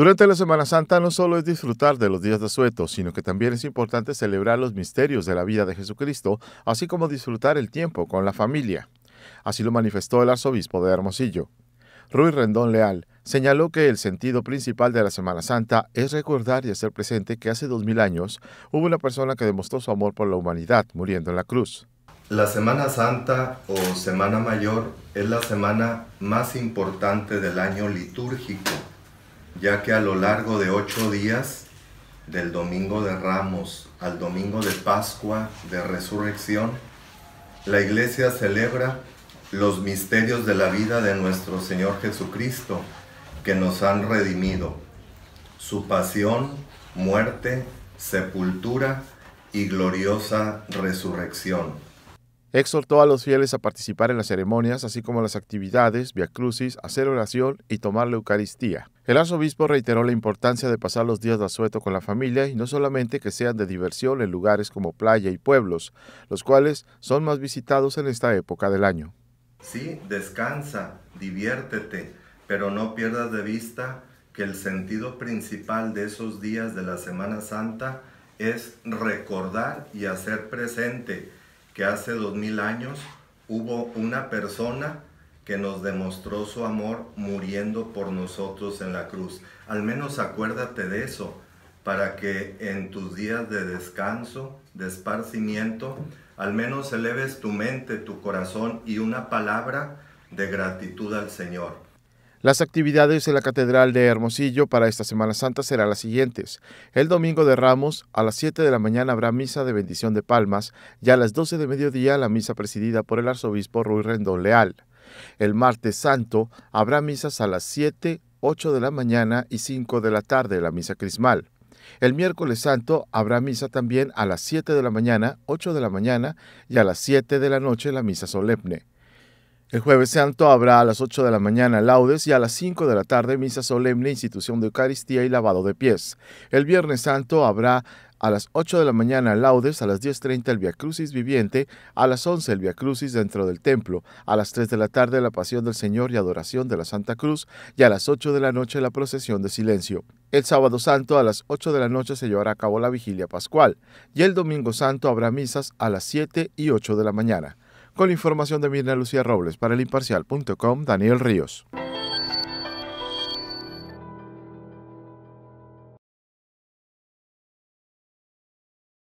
Durante la Semana Santa no solo es disfrutar de los días de sueto, sino que también es importante celebrar los misterios de la vida de Jesucristo, así como disfrutar el tiempo con la familia. Así lo manifestó el arzobispo de Hermosillo. Ruiz Rendón Leal señaló que el sentido principal de la Semana Santa es recordar y hacer presente que hace dos mil años hubo una persona que demostró su amor por la humanidad muriendo en la cruz. La Semana Santa o Semana Mayor es la semana más importante del año litúrgico ya que a lo largo de ocho días, del domingo de Ramos al domingo de Pascua de Resurrección, la iglesia celebra los misterios de la vida de nuestro Señor Jesucristo que nos han redimido, su pasión, muerte, sepultura y gloriosa resurrección. Exhortó a los fieles a participar en las ceremonias, así como en las actividades, viacrucis, hacer oración y tomar la Eucaristía. El arzobispo reiteró la importancia de pasar los días de asueto con la familia y no solamente que sean de diversión en lugares como playa y pueblos, los cuales son más visitados en esta época del año. Sí, descansa, diviértete, pero no pierdas de vista que el sentido principal de esos días de la Semana Santa es recordar y hacer presente que hace dos mil años hubo una persona que nos demostró su amor muriendo por nosotros en la cruz. Al menos acuérdate de eso, para que en tus días de descanso, de esparcimiento, al menos eleves tu mente, tu corazón y una palabra de gratitud al Señor. Las actividades en la Catedral de Hermosillo para esta Semana Santa serán las siguientes. El domingo de Ramos, a las 7 de la mañana habrá misa de bendición de palmas y a las 12 de mediodía la misa presidida por el arzobispo Ruy Rendón Leal. El martes santo habrá misas a las 7, 8 de la mañana y 5 de la tarde, la misa crismal. El miércoles santo habrá misa también a las 7 de la mañana, 8 de la mañana y a las 7 de la noche la misa solemne. El jueves santo habrá a las 8 de la mañana laudes y a las 5 de la tarde misa solemne, institución de Eucaristía y lavado de pies. El viernes santo habrá a las 8 de la mañana laudes, a las 10.30 el Via Crucis viviente, a las 11 el Via Crucis dentro del templo, a las 3 de la tarde la Pasión del Señor y Adoración de la Santa Cruz y a las 8 de la noche la procesión de silencio. El sábado santo a las 8 de la noche se llevará a cabo la vigilia pascual y el domingo santo habrá misas a las 7 y 8 de la mañana. Con información de Mirna Lucía Robles para el imparcial.com, Daniel Ríos.